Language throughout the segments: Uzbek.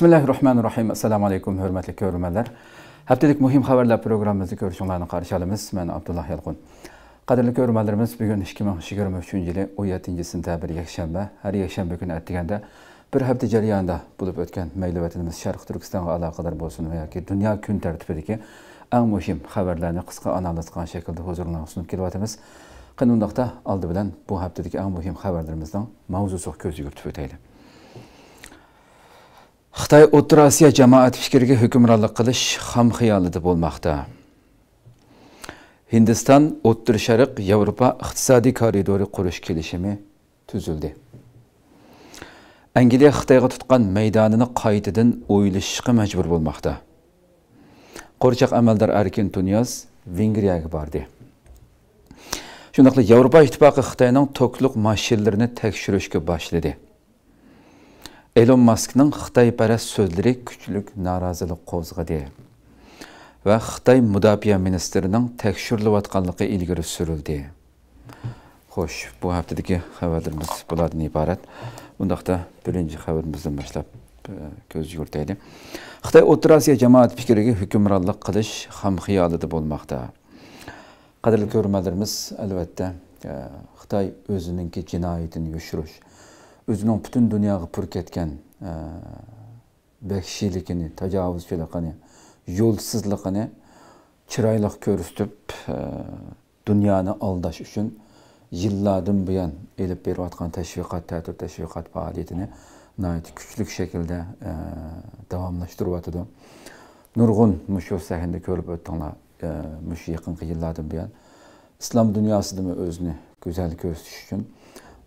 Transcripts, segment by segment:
bismillahi rohmanir rohim assalomu alaykum hurmatli ko'rmanlar haftalik muhim xabarlar programmamizni ko'rishinglarni qarshi olamiz man abdulloh yalqun qadrli ko'rmanlarimiz bugun ikki ming yigirma uchinchi yili o'n yettinchi sentabr yakshanba har yakshanba kuni aytganda bir hafta jarayonida bo'lib o'tgan mayli vatanimiz sharq turkistonga aloqador bo'lsin yoki dunyo kun tartibidagi eng muhim xabarlarni qisqa analiz qilgan shaklda huzuringizga sunib kelyapmiz qani undaqda oldi bilan bu haftadagi eng muhim xabarlarimizdan mavzusiga ko'z yugurtib o'taylik Xitay O'rta Osiyo jamoat fikriga hukmronlik qilish ham xiyolida bo'lmoqda. Hindiston O'rta Sharq Yevropa iqtisodiy koridori qurish kelishimi tuzildi. Angliya Xitoyga tutgan maydonini qaytadan o'ylashga majbur bo'lmoqda. Qo'rchoq amaldor Arkin Tunyos Vengriyaga bordi. Shundaqla Yevropa ittifoqi Xitoyning to'kliq mashinalarini tekshirishga boshladi. Элон Musk'ның Қытай пәрәс сөздірек күчілік наразылық қозғыды. Вә Қытай мұдапия министерінің тәкшірлі ватқанлықы үлгірі сүрілді. Қош, бұл әптедігі қәвәдіріміз бұладың ибарат. Ондақта бүлінші қәвәдімізден башлап көз жүрдейді. Қытай отырасия жамаат пікіріге хүкімраллық қылыш қамқиялыды болмақта. Қадырлық өрмәдіріміз әлбәтті Қытай өзінің кі жинайетін o'zining butun dunyoga purk etgan e, vahshiyligini tajovuzchiligini yo'lsizligini chiroyli ko'rsatib e, dunyoni aldash uchun yillardan buyon elib berayotgan tashviqot ta'tir tashviqot faoliyatini kuchli shaklda e, davomlashtiryotidi nurg'un mushu sahnda ko'rib o'tdinglar mushu yaqinqi yillardan buyon islom dunyosida o'zini go'zal ko'rsatish uchun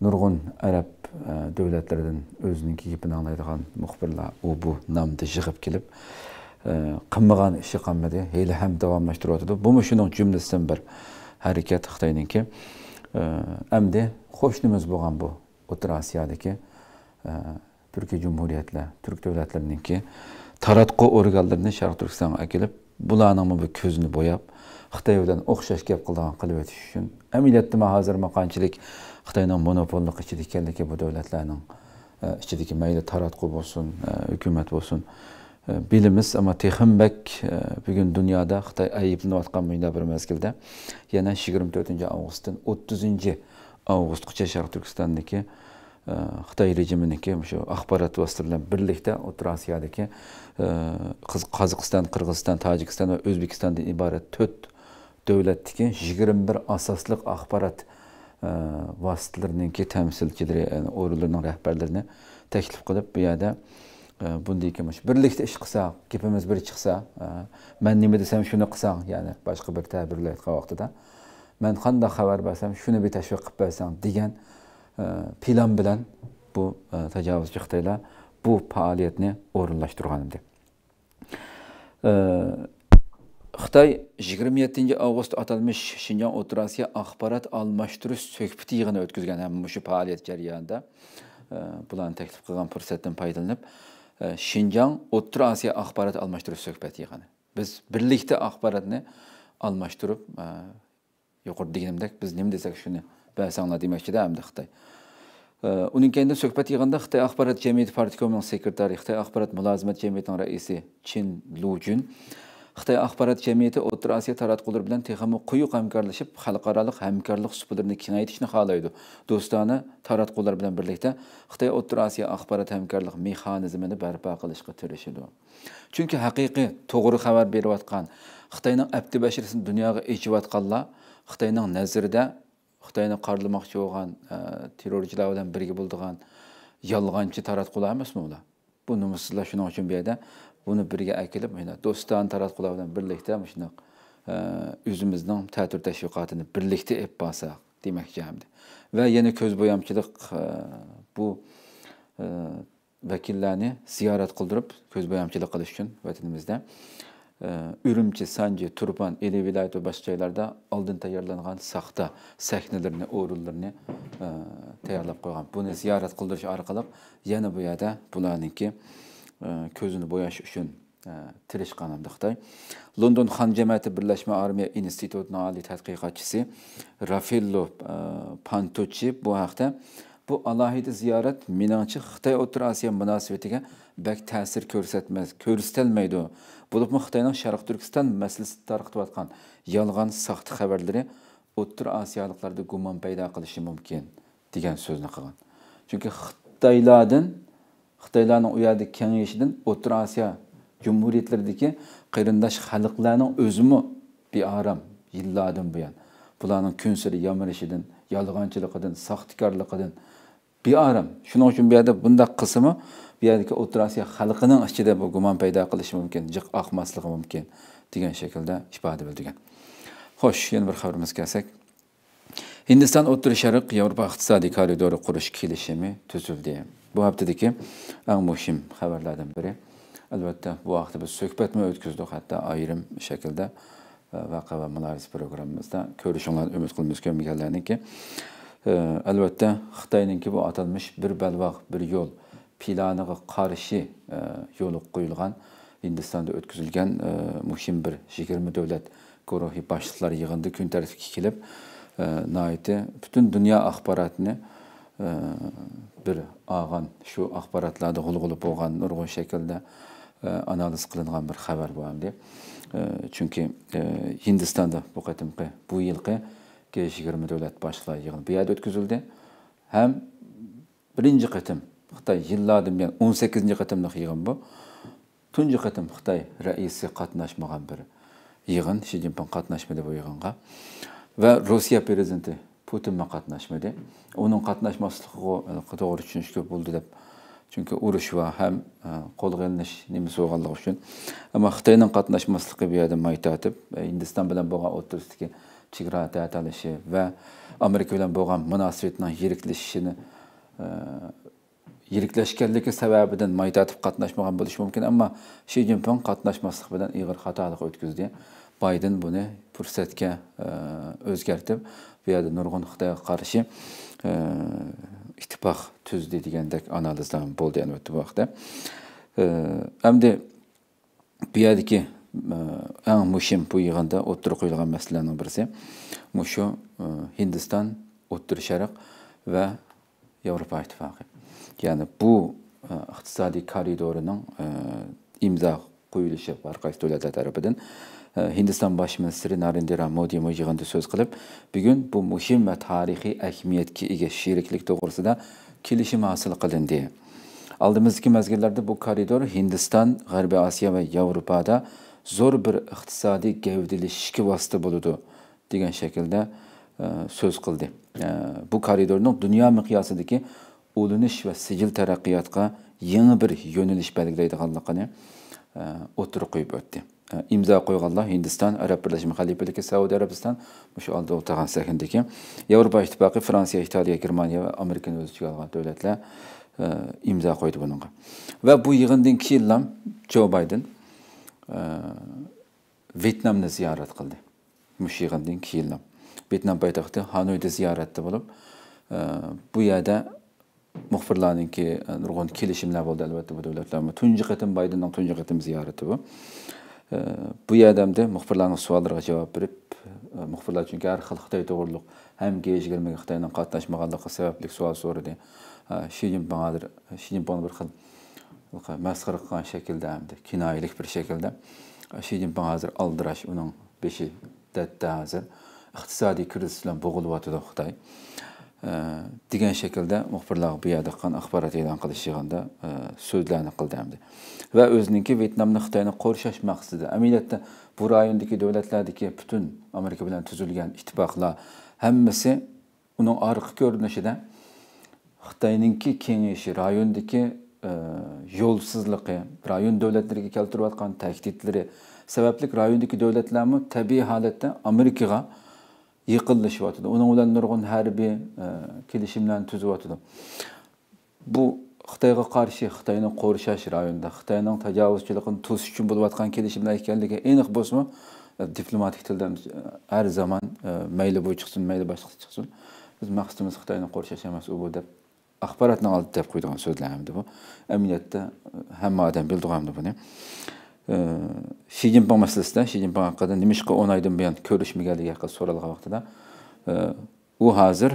nurg'un arab e, davlatlaridan o'zining gapini anglaydigan muxbirlar u bu nomda yig'ib kelib e, qilmagan ishi qilmadi hali ham davomlashtiryotdi bu shuning jumlasidan bir harakat xitoyniki hamdi e, qo'shnimiz bo'lgan bu o'rta osiyodagi turkiya jumhuriyatlar turk davlatlariniki taratqu organlarini sharq turkistonga akilib bularni bir ko'zini bo'yab xitoy bilan o'xshash gap qilgan qilib o'tish uchun amaliyotda hozir qanchalik Қытайның монополлық ішіде екендіке бұ дөлетлерінің ішідеке мәйлі таратқу болсын, үкімет болсын. Біліміз, ама Техімбек бүгін дүниада Қытай айыпынды атқан мүйінде бір мәзгілді. Яна 24 ауғыстын, 30 ауғыст Құча Шарқ Түркістандеке Қытай режимінеке ақпарат бастырылын бірлікті Отырасиядеке Қазықстан, Қырғызстан, Тажикстан, Өзбекистанды ибарат төт дөлеттікен 21 асаслық ақпарат Э, vasitələrininki temsilchilari yəni e, orullarının rəhbərlərini təklif qılıb bu yerda e, bunday məş birlikda ish qılsaq, gapimiz bir chiqsa e, mən nima desam shuni qilsang ya'ni boshqa bir təbirlə etqan vaxtında mən qandaq xəbər versəm, şunu bir təşviq qılıb versən degan plan bilan bu təcavüzçü Xitaylar bu faoliyatni orunlaşdırğan idi. Xitay 27 avqust atalmış Şinjan Oturasiya axbarat almashtirish söhbəti yığını ötküzgən həmin e, bu fəaliyyət cəryanında bunların təklif qılğan fürsətdən faydalanıb Şinjan e, Oturasiya axbarat almashtirish söhbət yığını. Biz birlikdə axbaratını almashtırıb e, yuqurda deyimdək biz nim desək şunu bəsanla deməkçi də həmdə Xitay. Onun kəndə söhbət yığında Xitay Axbarat Cəmiyyəti Partikomunun sekretarı, Xitay Axbarat Mülazimət Cəmiyyətinin rəisi Çin Lujun xitoy axborot jamiyati o'rta osiyo taratqular bilan texmi quyuq hamkorlashib xalqaro hamkorlik supalarini kengaytirishni xohlaydi do'stona taratqullar bilan birlikda xitoy o'rta osiyo axborot hamkorlik mexanizmini barpo qilishga tirishadi chunki haqiqiy to'g'ri xabar berayotgan xitoyning abdi bashirisini dunyoga echiyotganlar xitoyning nazarida xitoyni qarlamoqchi bo'lgan e, terrorchilar bilan birga bo'ldigan yolg'onchi taratqullar emasmi ular bu nomussizlar shuning uchun bu yerda Bunu buni birga aytilib mana do'stlarni taratqular bilan birlikda ee, shundoq o'zimizning ta'tir tashviqotini birlikda ep borsak demoqchi hamdi va yana ko'z bo'yamchilik e, bu e, vakillarni ziyaret qildirib ko'z bo'yamchilik qilish uchun vatanimizda e, Ürümçi, Sancı, Turban, Eli vilayet ve başka yerlerde aldın tayarlanan sahte sahnelerini, uğurlarını e, tayarlap koygan. Bunu ziyaret kıldırış arkalıp Yeni bu yerde bulanın ki Э, көзүнü бояш үчүн э, тиришканымдыктай лондон хан жамаати бирлашма армия институтунун алий тадқиқатчиси рафилло э, пантучи бу хакта bu alohida ziyorat meningcha xitoy o'rta osiyo munosabatiga bak ta'sir ko'rsatmas ko'rsatilmaydi bo'libmi xitoyning sharq turkiston masalasi tarqatayotgan yolg'on soxta xabarlari o'rta osiyoliklarda gumon paydo qilishi mumkin degan so'zni qilgan chunki xitoylardan xitoylarning u yerda kengashidan o'rta osiyo jumhuriyatlaridagi qirindosh xalqlarning o'zimi bearam yillardan buyon bularning kun sari yolg'onchiligidan soxtikorligidan bearam shuning uchun bu yerda bunday qismi bu yerdagi o'rta osiyo xalqining ichida bu gumon paydo qilishi mumkin jiq oqmasligi mumkin degan shaklda ifoda bildirgan xo'sh yana bir xabarimizga kelsak hindiston o'rta sharq yevropa iqtisodiy koridori qurish kelishimi tuzildi bu haftadagi eng muhim xabarlardan biri albatta bu haqda biz suhbatma o'tkazdik hatto ayrim shaklda e, vaqa va mularis programmamizda ko'rishinglarni umid qilamiz ko'rmaganlarniki e, albatta xitoyninki bu atalmish bir balvoq bir yo'l planiga qarshi e, yo'li qo'yilgan hindistonda o'tkazilgan muhim bir yigirma davlat guruhi boshliqlari yig'indi kun tartibga kelib naiti butun dunyo axborotini Э, бір аған şu akbaratlarda gulgulup olgan nurgun şekilde analiz бір bir haber деп diye. Çünkü Hindistan'da bu katımki bu yılki G20 devlet басшылары yığını bir өткізілді ötküzüldü. Hem 18. katımlık yığın bu. Tunji katım Xitay reisi katnaşmagan bir yığın. Xi Jinping katnaşmadı bu yığınga. Ва Россия prezidenti putinma qatnashmadi uning qatnashmasligi to'g'ri tushunishga bo'ldi deb chunki urush va ham qo'lga ilinish nimasi bo'lganligi uchun ammo xitoyning qatnashmasligi bu yerda may tatib hindiston bilan bo'lgan o'rtasidagi chegara tatalishi va amerika bilan bo'lgan munosabatning yiriklashishini yiriklashganligi sababidan maytatib qatnashmagan bo'lishi mumkin ammo shi jinpin qatnashmaslik bilan ig'ir xatolik o'tkazdi bayden buni fursatga o'zgartib veya yerda nurg'un xitoyga qarshi e, ittifoq tuzdi degandek analizlar bo'ldi albatta e, e, bu vaqtda hamda bu ki en muhim bu yig'inda o'ttirib qo'yilgan masalalarning birisi shu hindiston o'ttiri sharq va yevropa ittifoqi ya'ni bu iqtisodiy koridorining imzo qo'yilishi har qaysi davlatlar tarafidan e, hindiston bosh ministri narendra modi yig'inda so'z qilib bugun bu muhim va tarixiy ahamiyatga ega sheriklik to'g'risida kelishim hosil qilindi oldimizdagi mazgillarda bu koridor hindiston g'arbiy osiyo va yevropada zo'r bir iqtisodiy gavdalashishga vosita bo'ladi degan shaklda e, so'z qildi e, bu koridorni dunyo miqyosidagi ulanish va sijil taraqqiyotga yangi bir yo'nalish belgilaydiganligini Э, o'tirib qo'yib o'tdi э, imzo qo'yganlar hindiston arab birlashma xalifaligi saudiya arabiston shu oldi o'tirgan sakindiki yevropa ittifoqi fransiya italiya germaniya va amerikani o'z ichiga olgan davlatlar e, imzo qo'ydi bunga va bu yig'indan keyin ham jo bayden e, vyetnamni ziyorat qildi mush yig'indan keyin ham vyetnam poytaxti hanoyda ziyoratda bo'lib e, bu yerda muxbirlarninki e, nurg'un kelishimlar bo'ldi albatta bu davlatlar tunji qatim baydenning tunji qatim ziyorati bu e, bu yerdamda muxbirlarning savollariga javob berib e, muxbirlar chunki har xil xitoy to'g'riliq ham g yigirmaga xitoyning qatnashmaganligi sababli savol so'radi shi zinpindir shi zinpin bir xil masxara qilgan shaklda hamda kinoyalik bir shaklda shi zinpin hozir aldirash uning beshi dadda hozir iqtisodiy krizis bilan bo'g'ilib yotadi xitoy Э, degan shaklda muxbirlar bu yerda qan axborot e'lon qilish yig'inda э, so'zlarni qildi va o'ziniki vyetnamni xitoyni qo'rshash maqsadida amaliyotda bu rayondagi davlatlardagi butun amerika bilan tuzilgan ittifoqlar hammasi uning orqa ko'rinishida xitoyninki kengayishi rayondagi э, yo'lsizligi rayon davlatlariga keltirayotgan tahdidlari sababli rayondagi davlatlarni tabiiy holatda amerikaga yıqılışıyotidi uning bilan nurg'un harbiy e, kelishimlarni tuzyotidi bu xitoyga qarshi xitoyni qo'rshash rayonida xitoyning tajovuzchiligini to'sish uchun bo'layotgan kelishimlar ekanligi aniq bo'lsinmi e, diplomatik tildan e, har zamon mayli bu chiqsin mayli boshqasi chiqsin biz maqsadimiz xitoyni qo'rshash emas u bu deb axborotni oldi deb qo'ydigan so'zlar hamdi bu amaliyotda hamma odam bildigan buni shi zinpin masalasida shi zinpin haqida nimishqa айдан oydan buyon ko'rishmaganligi haqida so'ralgan vaqtida u hozir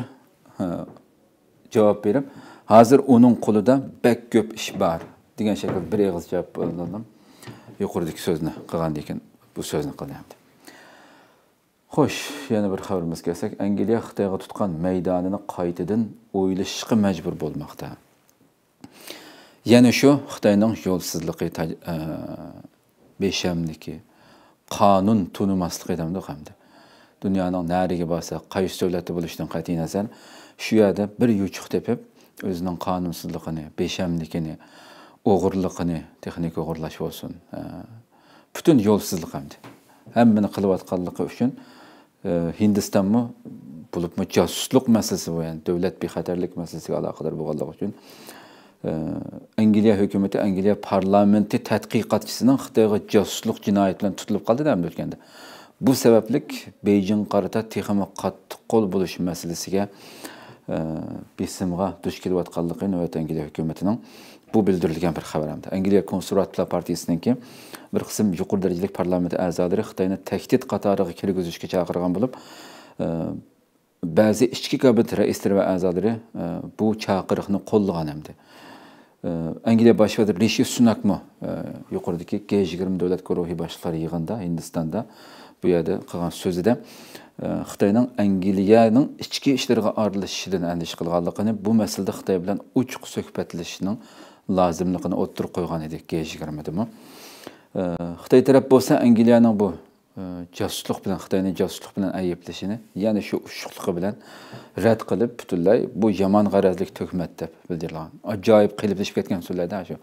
javob berib hozir uning qo'lida bak ko'p ish bor degan shaklda bir ig'iz javob oldim yuqoridagi so'zni qilgan ekan bu so'zni qildi xo'sh яна bir xabarimizga kelsak angliya xitoyga tutgan maydonini қайтадан o'ylashga majbur bo'lmoqda яна шу xitoyning yo'lsizligi beshamniki qonun tunimaslik edimda hamda dunyoning nariga borsa qaysi davlatda bo'lishidan qat'iy nazar shu yerda bir yuchuq tepib o'zining qonunsizligini beshamligini o'g'irligini texnik o'g'irlash bo'lsin butun yo'lsizlik hamda hammani qilayotganligi uchun e, hindistonmi bo'libmi jasuslik masalasi bu ya'ni davlat bexatarlik masalasiga aloqador bo'lganligi uchun angliya hükümeti, angliya parlamenti tadqiqotchisidan xitoyga josuslik jinoyati bilan tutilib qoldi dam o'tganda bu sabablik Beijing qarata texmi qattiq qo'l bo'lish masalasiga e, besimga duch kelayotganligi navbat angliya hukumatining bu bildirilgan bir xabar Angliya angliya konservativlar ki bir qism yuqori darajali parlament a'zolari xitoyni tahdid qatoriga kirgizishga chaqirgan bo'lib e, ba'zi ichki kabit raislari və a'zolari e, bu chaqiriqni qo'llagan hamda Англия башы деп Риши Сунак мы юқордагы G20 дәүләт көрәһи башлар йыгында Индистанда бу яда кылган сөзедә Хытайның Англияның ички эшләргә аралашышыдан әндиш кылганлыгын, бу мәсьәләдә Хытай белән учук сөһбәтлешүнең лазимлыгын оттырып койган G20 Қытай Э, josuslik bilan xitoyni josuslik bilan ayblashini ya'ni shu ushuqligi bilan rad qilib butunlay bu yomon g'arazlik tuhmat deb bildirilgan ajoyib qiyilishib ketgan so'zlarda shu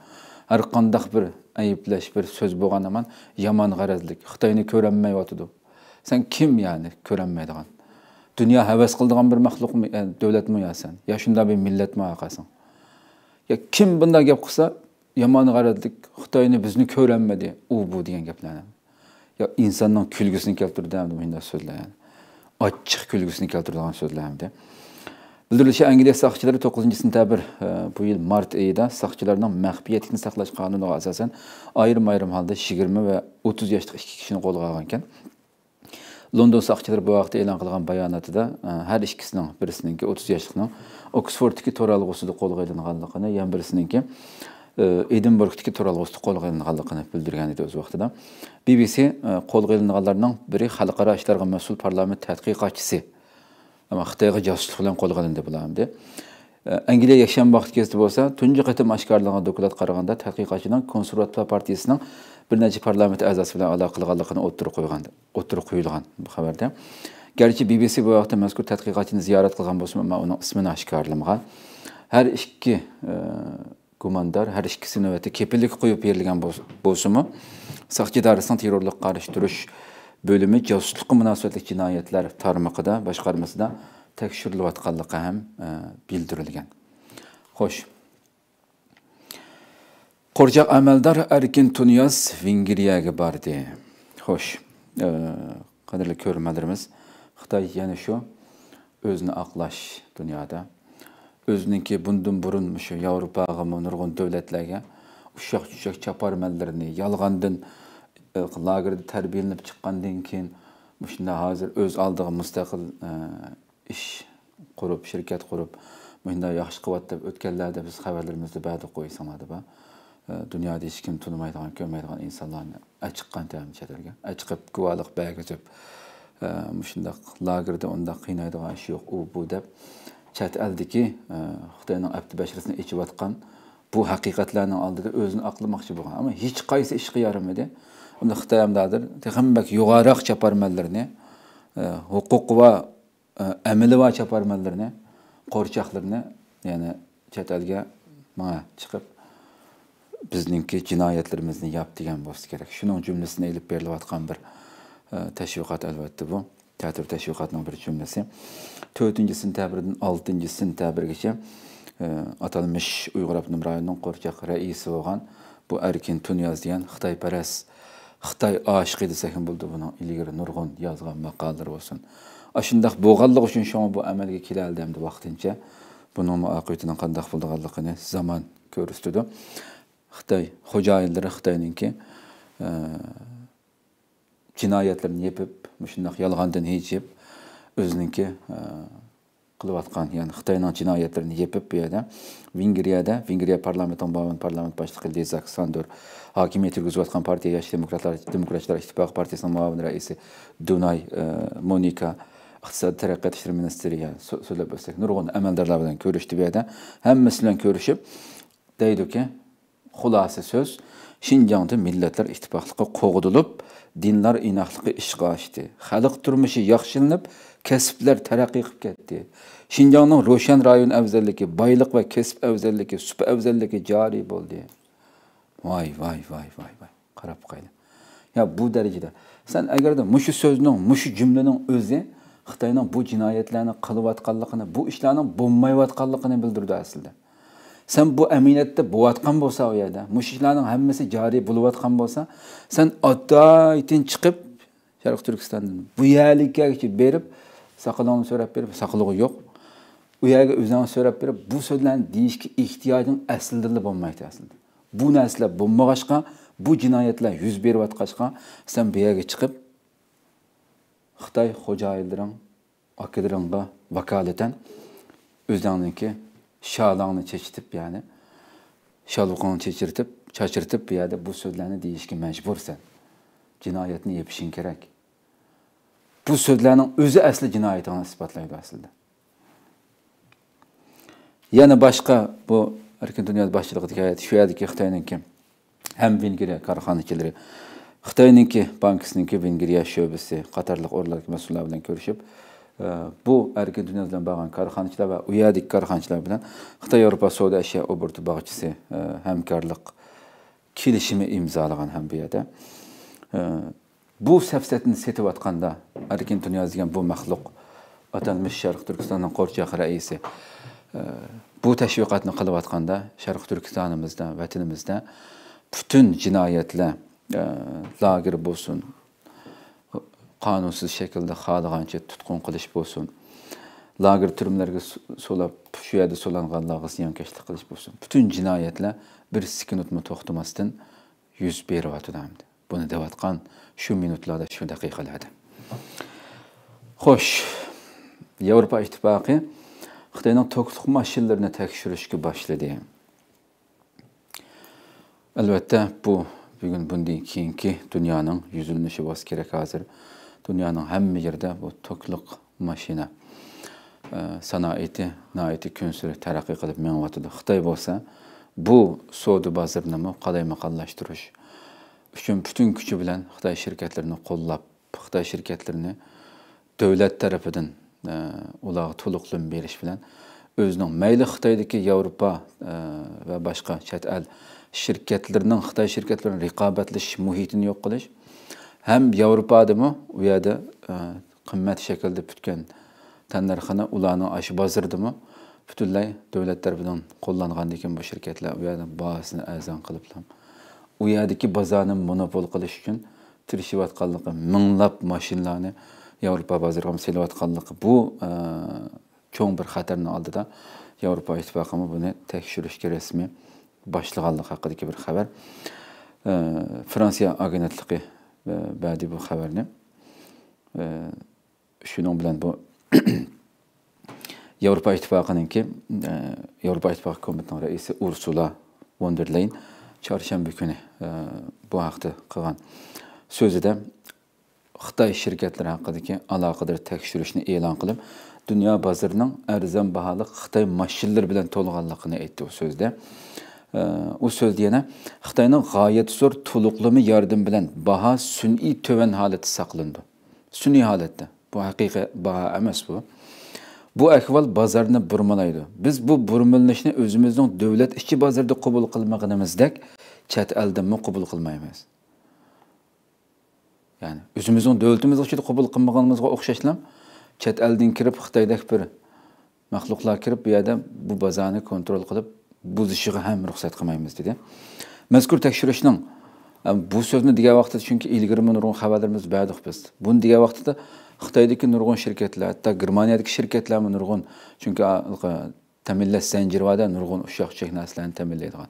har qandaq bir ayiblash bir so'z bo'lgan eman yomon g'arazlik xitoyni ko'rolmayotidi san kim ya'ni ko'rolmaydigan dunyo havas qildigan bir maxluqmi e, davlatmi yo san yo shunday bir millatmi aqasan yo kim bunday gap qilsa yomon g'arazlik xitoyni bizni ko'rolmadi u bu degan gaplarni ya insanın külgüsünü keltirdimdi munda sözlər. Yəni. Açıq külgüsünü keltirdiğin sözlərdir. Bildirilişi Angliya saxçıları 9-cu sentyabr e, bu il mart ayında saxçılarının məxfiyyətini saxlaş qanununa əsasən ayrım-ayrım halda 20 və 30 yaşlıq iki kişini qolğa alğan ikən. London saxçıları bu vaxtda elan qılğan bayonotıda e, hər ikisinin birisininki 30 yaşlıqnın Oxforddakı toralğusunda qolğa alınğanlığını, yəni birisininki Э, эдинбургтики тууралуубузду колго ілінғалдығын билдирген эди өз убактыда BBC э, колго ілінғалдарынан бірі халықара иштарга парламент тадқиқатчысы Xitayga jasuslik bilan qo'lga ilindi bulardi. Англия yakshanba vaqt kezdi bo'lsa, tunji qatim oshkorlangan dokulat қарағанда tadqiqotchilar konservativ партиясының bir necha parlament a'zosi bilan xabarda. BBC bu gumondor har ikkisi navbatda kepillik qo'yib berilgan bo'lsimi soqchi idorasining terrorlik qarshi turish bo'limi josuslikqa munosabatli jinoyatlar tarmog'ida boshqarmasida tekshirilayotganligi ham e, bildirilgan xo'sh qo'rjoq amaldor arkin tunyos vengriyaga bordi xo'sh e, qadrli ko'rmalarimiz xitoy yana shu o'zini oqlash dunyoda o'ziniki bundan burun o'sha yevropag'imi nurg'un davlatlarga ushoq chushak chaparmanlarni yolg'ondan e, lagerda tarbiyalanib chiqqandan keyin shunda hozir o'z oldiga mustaqil e, ish qurib shirkat qurib bunday yaxshi qilyapti deb o'tganlarda biz xabarlarimizda ba'di qo'ysanglar deb dunyoda hech kim tunimaydigan ko'rmaydigan insonlarni achiqqan tayin chet elga achiqib guvohlik bagajib e, shundaq lagerda unda qiynaydigan ish yo'q u bu deb chat aldiki e, xitoyning abdi bashrasini ichiyotgan bu haqiqatlarni oldida o'zini oqlamoqchi bo'lgan ammo hech qaysi ishga yaramadi unda xitoy hamdadir hambak yuqoriroq chaparmanlarni e, huquq va e, amili va chaparmanlarni qo'rchoqlarni ya'ni chet elga mana chiqib bizningki jinoyatlarimizni yop degan bo'lsa kerak shuning jumlasini ilib berilayotgan bir tashviqot albatta bu teatr tashviqotning bir jumlasi төртінші сентябрьден алтынчы сентябрьгече аталмыш уйгур абдым районунун корчак раиси болгон бу эркин тунъяз деген кытайпарас кытай ашыгы десеким болду муну илгери нургун жазган макалалар болсун ашындак болгонлугу үчүн шоңа бу амелге келелди эмди вактынча бунун акыбетинин кандак болгонлугун заман көрсөтөдү кытай хожайындары кытайнынки жинаятlarını yapıp, müşündak yalğandan heycip, özününki e, qılıb atqan, yəni Xitay ilə cinayətlərini yepib bu yerdə Vengriyada, Vengriya parlamentinin bağın parlament başlığı Lezak Sandor hakimiyyəti yürgüzüb atqan partiya Yaşlı Demokratlar Demokratlar İttifaqı Partiyasının müavin rəisi Dunay e, Monika İqtisadi Tərəqqiyat İşləri Ministri, yəni söyləb bilsək, nurğun əməldarlarla görüşdü bu yerdə. Həmməsilə görüşüb deyildi ki, xülasə söz, Шинжаңды милләтләр иттифаклыкка когыдылып, dinlar инахлыкка ишка ашты. Халык турмышы яхшылынып, кәсипләр тараккый кылып кетти. Шинжаңның Рошен район әвзәллеге, байлык ва кәсип әвзәллеге, сүп әвзәллеге жари булды. Vay vay vay vay vay. Карап кайда. Ya bu derecede. Sen eğer de muşu sözünün, muşu cümlenin özü Xitayning bu jinoyatlarni qilayotganligini bu ishlarni bo'lmayotganligini bildirdi aslida sen bu əminətdə boğatqan bolsa o yerdə, müşriklərin hamısı cari bulvatqan bolsa, sen addaytin çıxıb Şərq Türkistan'dan bu yerlikə ki berib saqalığını söyrəb berib, saqalığı yox. O yerə özünü söyrəb berib bu sözlərin deyişki ehtiyacın əslində olmaydı əslində. Bu nəslə bulmağaşqa, bu cinayətlər yüz berib atqaşqa, sen bu yerə çıxıb Xitay xocayların, akidlərinə vakalətən özlərinin ki şalanı çeşitip yani şalukonu çeşirtip çaşırtıp bir yerde bu sözlerini deyiş ki mecbursen cinayetini yepişin gerek. Bu sözlerin özü əsli cinayetini ispatlaydı aslında. Yani başka bu Erkin Dünya başçılıqdaki ayet şu ayet ki ki hem Vingiriya karxanakileri, Xitay'ın ki bankasının ki Vingiriya şöbesi, Katarlıq oralardaki mesullar görüşüp bu erkin dunyo bilan bog'langan korxonachilar va uyadik korxonachilar bilan xitoy yevropa savdo ashyo obrti bog'chisi e, hamkorlik kelishimi imzolagan ham bu yerda bu safsatni setayotganda arkin dunyo degan bu maxluq atalmish sharq turkistonning qo'rchoq raisi e, bu tashviqotni qilayotganda sharq turkistonimizda vatanimizda butun e, jinoyatlar lager bo'lsin qonunsiz shaklda xohlagancha tutqun qilish bo'lsin lager turmlarga so'lab shu yerda so'langanlarga ziyonkashlik qilish bo'lsin butun jinoyatlar bir sekunatmi to'xtamasdan yuz beryotdi buni deyotgan shu minutlarda shu daqiqalarda xo'sh yevropa ittifoqi xitoyning to'qliq mashinalarini tekshirishga boshladi albatta bu bugun bundan keyingi dunyoning yuzilinishi bo'lishi kerak hozir dünyanın hem yerdə bu tokluq maşina e, sanaiti, naiti gün terakki tərəqqi qılıb mənvatıdır. Xitay bolsa, bu soğudu bazırnımı qalaymakallaşdırış üçün bütün bilen bilən şirketlerini şirkətlərini qollab, şirketlerini devlet dövlət tərəfindən e, ulağı bir iş bilen özünün məyli Xitaydakı Avropa e, və ve başka çetel şirkətlərinin Xitay şirkətlərinin rekabetliş mühitini yox qılış, hem Avrupa'da uyada qimmat e, shaklda putgan tannarxini ularni bazırdı mı butunlay devletler tarafidan qo'llangandan keyin bu şirketler uyardı u yerda bahosini arzon qilib u yerdagi bozorni monopol qilish uchun tirishayotganligi minglab mashinalarni yevropa bozoriga selayotganligi bu cho'ng e, bir xatarni oldida yevropa ittifoqimi buni tekshirishga rasmiy boshlaganligi haqidagi bir haber e, fransiya agentligi بعدی بۆ خەبەر نێ شوێنۆم بڵند بۆ Avrupa ki e, Avrupa İttifakı Komitesi'nin reisi Ursula von der Leyen çarşamba günü e, bu hafta kılan sözü de Xitay şirketleri hakkındaki alakadar tekşürüşünü ilan kılıp dünya bazarının erzan bahalı Xitay maşilleri bilen tolğanlıqını etti o sözde. Ee, o so'zda yana xitoyning g'oyat zo'r to'liqlama yardım bilen, baha sun'iy tuvan holatda saqlandi sun'iy holatda bu haqiqiy baha emas bu bu ahvol bozorni burmalaydı. biz bu burmilishni devlet davlat ichki bozorda qabul çet elde mi qabul qilmaymiz ya'ni o'zimizning davlatimiz ichida qabul qilmaganimizga o'xshashlam chet eldan kirib xitoydagi bir maxluqlar kirib bu yerda bu bozorni kontrol qilib buzishiga ham ruxsat qilmaymiz dedi mazkur tekshirishning e, bu so'zni degan vaqtda chunki ilgari nurg'un xabarlarimiz berdik biz buni degan vaqtida xitoydagi nurg'un shirkatlar hatto germaniyadagi shirkatlarmi nurg'un chunki ta'minlash zanjirvada nurg'un ushoq chek narsalarni ta'minlaydigan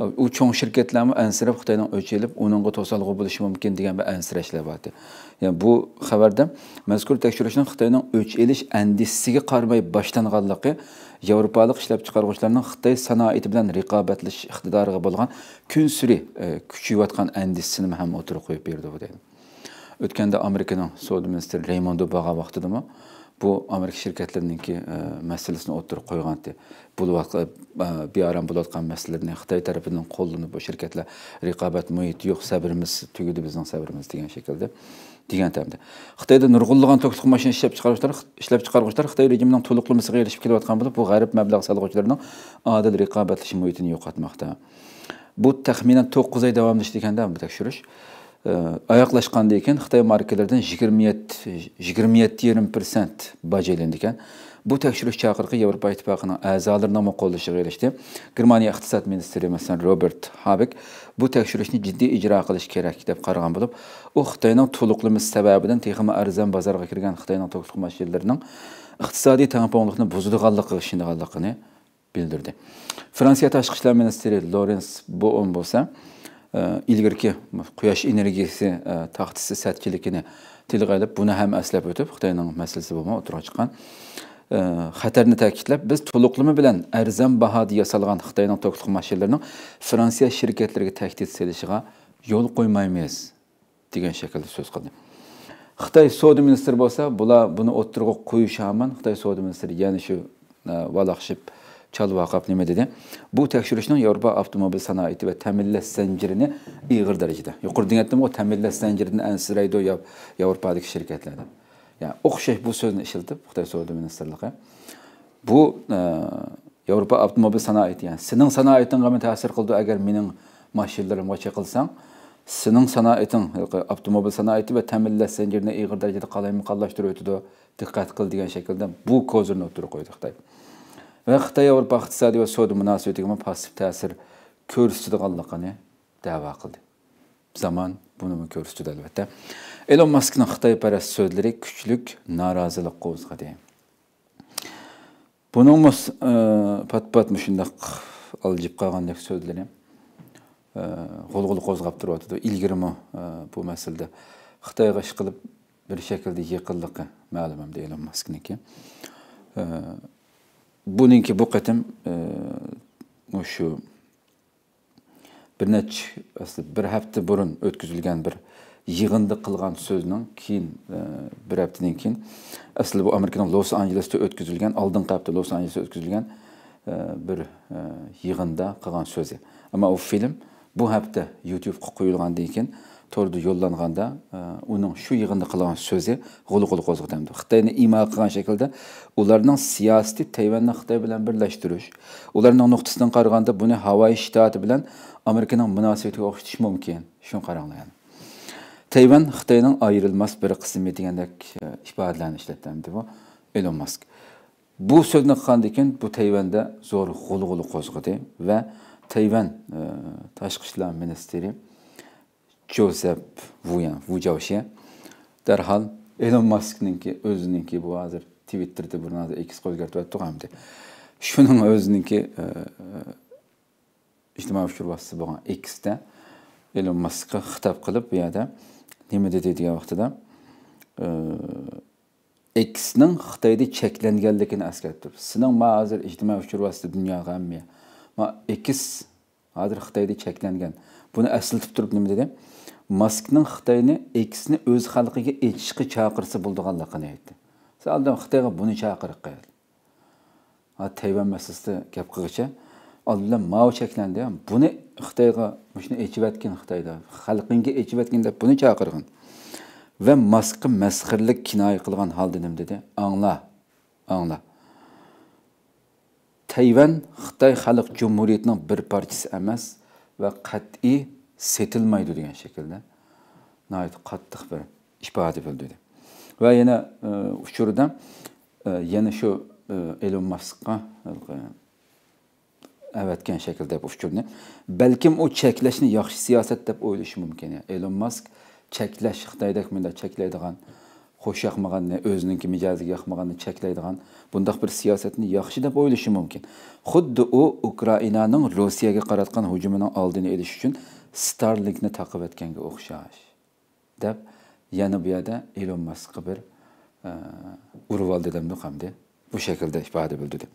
e, u cho'ng shirkatlarni ansirab xitoydan o'chilib uningga to'solg'u bo'lishi mumkin degan bir ansirashlar bor ya'ni bu xabarda mazkur tekshirishni xitoyning o'ch elish andisiga qaramay boshlanganligi Avropalıq işləb çıxarğıçlarının Xitay sənaiti ilə rəqabətləş iqtidarına bolğan künsüri e, küçüyüb atqan əndisini həm oturub qoyub verdi bu dedim. Ötkəndə Amerikanın Sövdə ministri Raymond Obama vaxtıdımı? bu amerika shirkatlariniki e, masalasini o'tirib qo'ygandi bularqa bearam bo'layotgan masalalarni xitoy tarafidan qo'llanib bu shirkatlar raqobat muhiti yo'q sabrimiz tugadi bizning sabrimiz degan shaklda degan tamda xitoyda nurg'unlagan to'kliq mashina ishlab chiqaruvchilar ishlab chiqaruvchilar xitoy rejimining to'liqlimisiga erishib kelayotgan bo'lib bu g'arb mablag' solg'uvchilarining odil raqobatlash muhitini yo'qotmoqda bu taxminan to'qqiz oy davomlashdi ekanda bu tekshirish аяқлашқан екен қытай маркалардан 27-20% bac elindi ekan bu tekşürüş çağırıqı Avrupa İttifaqının əzalarına məqolluşu verilişdi. Germaniya İqtisad Ministri məsələn Robert Habeck bu tekşürüşünü ciddi icra qilish kerak deb qaragan bo'lib, u Xitoyning to'liqlimiz sababidan texima arzan bozorga kirgan Xitoyning to'liq mashhurlarining iqtisodiy tamponlikni buzilganligi shundaganligini bildirdi. Fransiya tashqi ishlar ministri Lorens Boon bo'lsa, bu Э, ilgirki quyosh energiyasi э, taxtisi satkiligini tilga buni ham aslab o'tib xitoyning masalasi bo'lgan o'tira chiqqan э, xatarni ta'kidlab biz to'liqlimi bilan arzon deya yasalgan xitoyning to'qliq mashinalarining fransiya shirkatlariga tahdid solishiga yo'l qo'ymaymiz degan shaklda so'z qildi xitoy savdo ministri bo'lsa bular buni o'ttirg'a qo'yishaman xitoy savdo ministri yana shu e, valaqshib Çal Vakaf dedi? Bu tekşürüşünün Avrupa avtomobil sanayiti ve təmilləs zəncirini iğir dərəcədə. Yuqur dinətdim, o təmilləs zəncirini ənsirəydi o Avropadakı şirkətlərdə. Yəni, oxşay bu sözünü işiltib, Xitay sordu ministerliqə. Bu, e, Avrupa avtomobil sanayiti yani senin sanayetin qəmi təsir qıldı, eğer minin maşinlərimə çəkilsən, sinin sanayetin, avtomobil sanayeti və təmilləs zəncirini iğir dərəcədə qalayımı qallaşdırı ötüdü, diqqət qıl deyən şəkildə bu kozunu ötürü qoydu Xitay. Ve va xitoy yevropa iqtisodiy va savdo munosabatiga passiv ta'sir ko'rsatadiganligini da'vo Zaman bunu mu körüstüdü elbette. elon Musk'ın parası sözleri küçülük, xitoyparast so'zlari kuchlik Bunun mu buning pat pat shundoq aljib qolgandek so'zlari g'ulg'ul İlgir turyotdi ilgirimi bu masalada xitoyga ish bir shaklda yiqinliqi ma'lum endi elon Musk'ın maskniki buninki bu qatim e, shu bir necha asli bir hafta burun o'tkazilgan bir yig'indi qilgan so'zning keyin e, bir haftadan keyin asli bu amerikaning los anjelesda o'tkazilgan oldingi hafta los anjelesda o'tkazilgan e, bir yig'inda qilgan so'zi ammo u film bu hafta youtubega qo'yilgandan keyin to'rda yo'llanganda e, uning sözü yig'inda qilgan so'zi g'ulg'ul qo'zg'atamdi xitoyni imo şekilde, onların siyasi siyosati tayvanni xitoy bilan birlashtirish ularning nuqtasidan qaraganda buni havoyi shtati Amerika'nın amerikaning munosabatiga o'xshatish mumkin shuni qaranglar tayvan xitoyning ayrilmas bir qismi degandek e, ifodalarni ishlatamdi bu elon Musk. bu so'zni qilgandan bu tayvanda zo'r g'ulg'ul qo'zg'adi ve tayvan e, tashqi ishlar ministri Joseph Vuyan, Vucavşiyə dərhal Elon Musk'ninki, özününki bu hazır Twitterdə buna da X qoyğartdı hamdı. Şunun özününki e, e, ictimai fikir vasitəsi olan X-də Elon Musk'a xitab qılıb bu yerdə nəmə dedi deyə vaxtıda e, X-nin Xitayda çəklənənliyini əsgərdir. Sinin mə hazır ictimai fikir vasitəsi dünyaya əmmiyə. Ma X hazır Xitayda çəklənən. Bunu əsl tutub nəmə dedim? maskning xitoyni ekisni o'z xalqiga etishga chaqirsa bo'ldiganligini aytdi aldan xitoyga buni Тайван tayvan masalasida gap qilgicha oldinda mao cheklandi buni xitoyga shuni echiyotgin xitoyda xalqingga echiyotgin deb buni chaqirgin va maskni masxirlik kinoya qilgan holda nim dedi angla angla tayvan xitoy xalq jumuriyatining bir parchasi emas va qat'iy setilmaydi degan shaklda qattiq bir ishbaa bildirdi dedi va yana e, uchurda e, yana shu e, elon maskqa avatgan shaklda fikrni balkim u cheklashni yaxshi siyosat deb o'ylashi mumkin elon mask cheklash xitoydek millat cheklaydigan xo'sh yoqmaganni o'ziniki mijoziga yoqmaganni cheklaydigan bundoq bir siyosatni yaxshi deb o'ylashi mumkin xuddi u ukrainaning rossiyaga qaratgan hujumining oldini olish uchun starlikni taqib etganga o'xshash deb yana bu yerda ilon maskqa bir e, urib oldi dedim hamda bu shaklda ifoda bo'ldi deb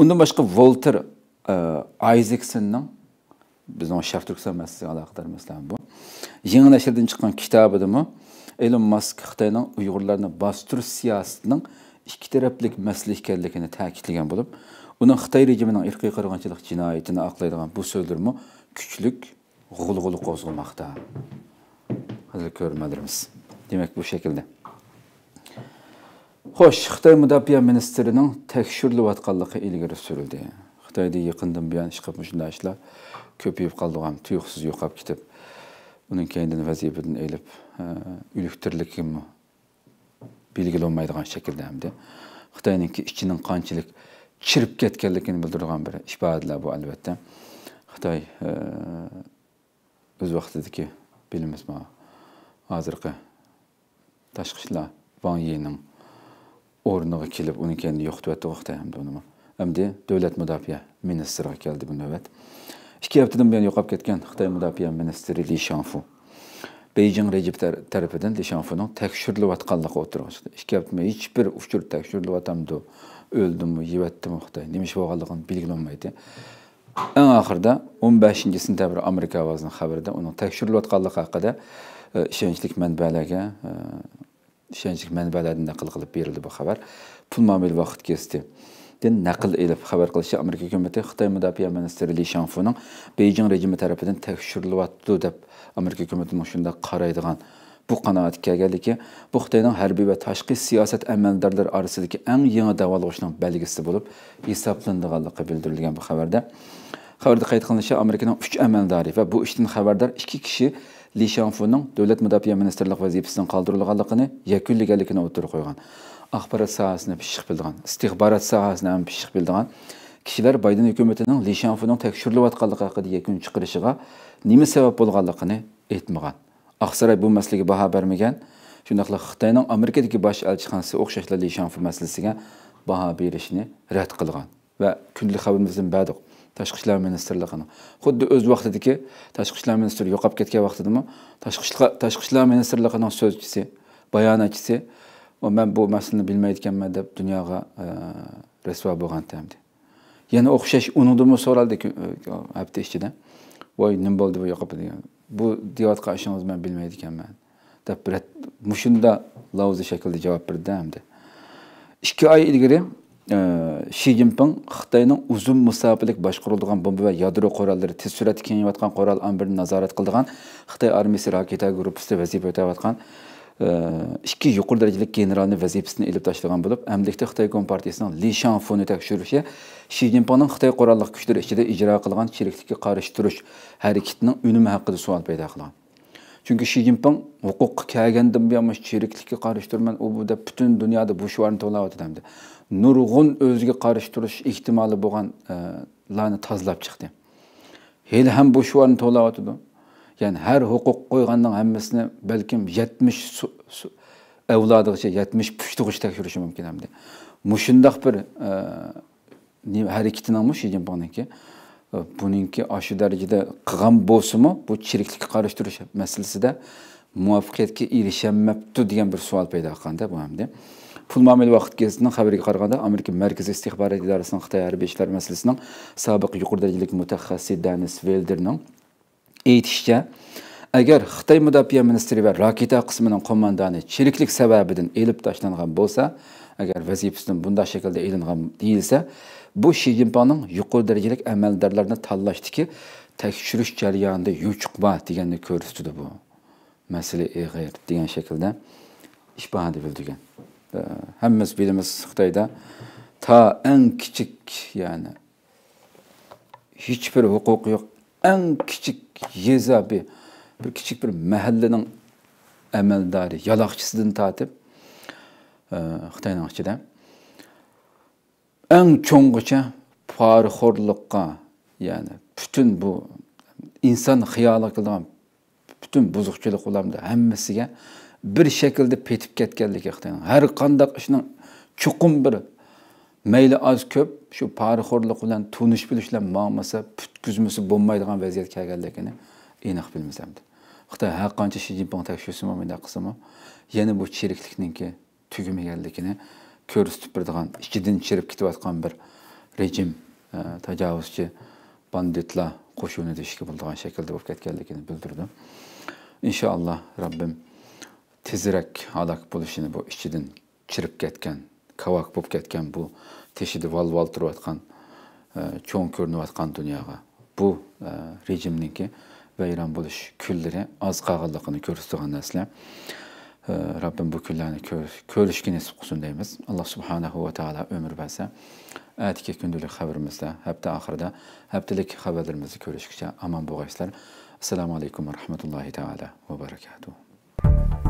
undan boshqa volter e, ayzeksonning bizning shafturkson masalasiga aloqador masalan bu yangi nashrdan chiqqan kitobidami ilon mask xitoyning uyg'urlarni bostirish siyosatining ikki taraflik masala ekanligini ta'kidlagan bo'lib uni xitoy rejimining irqiy qirg'inchilik jinoyatini oqlaydigan bu so'zlarmi kuchlik g'ulg'ul qo'zg'amoqda hozir ko'rmadirmiz Demek bu shaklda xo'sh xitoy mudofaa ministrining tekshirilayotganligi ilgari surildi xitoyda yaqindan buyon ish qilib shunday ishlar ko'payib qoldigan tuyuqsiz yo'qolib ketib uning keyindan vazifadan elib uliktirligim belgilanmaydigan shaklda hamda xitoyninki ichining qanchalik chirib ketganligini bildirgan bir ifodalar bu albatta xitoy o'z vaqtidagi bilimiz hozirgi tashqi ishlar van o'rniga kelib uni kendi yo'qitib vaqti hamda uni hamda davlat mudofaa ministriga keldi bu navbat ikki haftadan buyon yo'qolib ketgan xitoy mudofaa ministri li shanfu beyjing rejib tarafidan li shanfuning tekshirilayotganligi o'tirg'i chiqdi ikki hafta hech bir uchur tekshirilayotgandi o'ldimi yevatdimi xitoy nima ish bo'lganligini belgilanmaydi Ən axırda 15-ci sentyabr Amerika Avazının xəbərində onun təkşürlətqanlıq haqqında işəncilik e, mənbələrə işəncilik e, mənbələrində nəql qılıb verildi bu xəbər. Pul mamil vaxt keçdi din nəql edib xəbər qılışı Amerika hökuməti Xitay müdafiə ministri Li Shanfunun Beycin rejimi tərəfindən təkşürlüyatdı deyə Amerika hökumətinin şunda qaraydığan bu qanaatga gəldi bu Xitayın hərbi və təşqi siyasət əməldarları arasındakı ən yeni davalığışının bəlgisi olub hesablandığanlığı bildirilən bu xəbərdə xabarda qayd qilinishicha amerikaning 3 amaldori va bu ishdan xabardor 2 kishi li shanfunning davlat mudofaa Ministerlik vazifasidan qoldirilganligini yakunlaganligini o'tirib qo'ygan axborot sohasini pishiq bilgan istixbarot sohasini ham pishiq bilgan kishilar bayden hukumatining li shanfunning tekshirilayotganligi haqida yakun chiqarishiga nima sabab bo'lganligini aytmagan oqsaroy bu masalaga baho bermagan shundoqla xitoyning amerikadagi bosh elchixonasi o'xshashla li shanfu masalasiga baho berishni rad qilgan va kunlik xabarimizdan badiq tashqi ishlar ministrligini xuddi o'z vaqtidagi tashqi ishlar ministri yo'qolib ketgan vaqtidami tashqi ishlar ministrligini so'zchisi bayonotchisi man bu masalani bilmayotganman deb dunyoga e, rasvo bo'lgan tamdi yana o'xshash unidimi so'raldi e, hafta ichida voy nima bo'ldi bu yo'qolib degan bu deyayotgan ishingizni man bilmayotganman deb mushunda lavzi shaklda javob berdi hamdi ikki oy ilgari shi Jinping xitoyning uzun musofalik boshqariladigan bomba va yadro qurollari tez suratda kengayotgan qurol amrini nazorat qiladigan xitoy armiyasi raketa gruppasida vazifa o'tayotgan ikki yuqori darajali generalni vazifasini ilib tashlagan bo'lib amlikda xitoy kompartiyasining li shanfuni tekshirishi shi zinpinning xitoy qurolli kuchlari ichida ijro qilgan cheriklikka qarshi turish harakatining unumi haqida savol paydo qilgan Çünkü Xi Jinping hukuk kelgendim bir ama çiriklikki karıştırman o bu da bütün dünyada bu şuarını tolap ötüdemdi. Nurgun özgü karıştırış ihtimali boğan e, lani tazlap çıktı. Heli hem bu şuarını tolap ötüdü. Yani her hukuk koygandan hemmesine belki 70 su, su, evladıkça 70 şey, püştüğüş tekşürüşü mümkün hem de. Muşundak bir e, hareketini almış Xi Jinping'inki. Э, buninki shu darajada qilgan bo'lsinmi bu chiriklikka qarshi turish masalasida muvaffaqiyatga erishaolmayapti degan bir savol paydo qilganda bu hamda pul muomala vaqt gazetasining xabariga qaraganda amerika markaziy istixborot idorasining xitoy harbiy ishlar masalasining sobiq yuqori darajalik mutaxassisi danis velderning aytishicha agar xitoy mudofaa ministri va raketa qismining qo'mondoni chiriklik sababidan elib tashlangan bo'lsa agar vazifasidan bunday shaklda elingan deyilsa Bu Xi Jinping'in yuqori dərəcəlik əməldarlarını tallaşdakı təkşürüş cəryanında yuçuqma deyəndə göstərdi bu. Məsələ əğir e, deyən şəkildə iş bahadı bildirgan. E, Həmimiz bilimiz Xitayda ta ən kiçik, yəni heç bir hüququ yox, ən kiçik yeza bir, bir küçük bir məhəllənin əməldarı, yalaqçısından tatib e, Xitayın içində eng çoğunca poraxo'rlikqa ya'ni butun bu inson xiyoli qilgan butun buzuqchilik ularni hammasiga bir shaklda petib ketganligi har kandak ishni chuqum bir mayli az ko'p shu poraxo'rlik bilan tunish bilishlar bo'lmasa putkuzmisi bo'lmaydigan vaziyat kelganligini aniq bilmiz hamdi xitoy har qancha shi zinpin tekshirsinmi bunday qilsinmi yana bu cheriklikninki tugumaganligini ko'rsatib turadigan ichidan chirib ketayotgan bir rejim e, tajovuzchi banditlar qo'shuni deyishga bo'ladigan shaklda bo'lib ketganligini bildirdi inshaalloh robbim tezroq halok bo'lishini bu ichidan chirib ketgan kavak bo'lib ketgan bu teshida valval turayotgan e, cho'ng ko'rinayotgan dunyoga bu e, rejimniki vayron bo'lish kunlari oz qolganligini ko'rsatgan narsalar robbim bu kunlarni ko'rishga nasib qilsin deymiz alloh subhanahu va taolo umr bersa atigi kundalik xabarimizda hafta oxirida haftalik xabarlarimizni ko'rishguncha omon bo'lg'aysizlar assalomu alaykum va rahmatullohi taala va barakatuh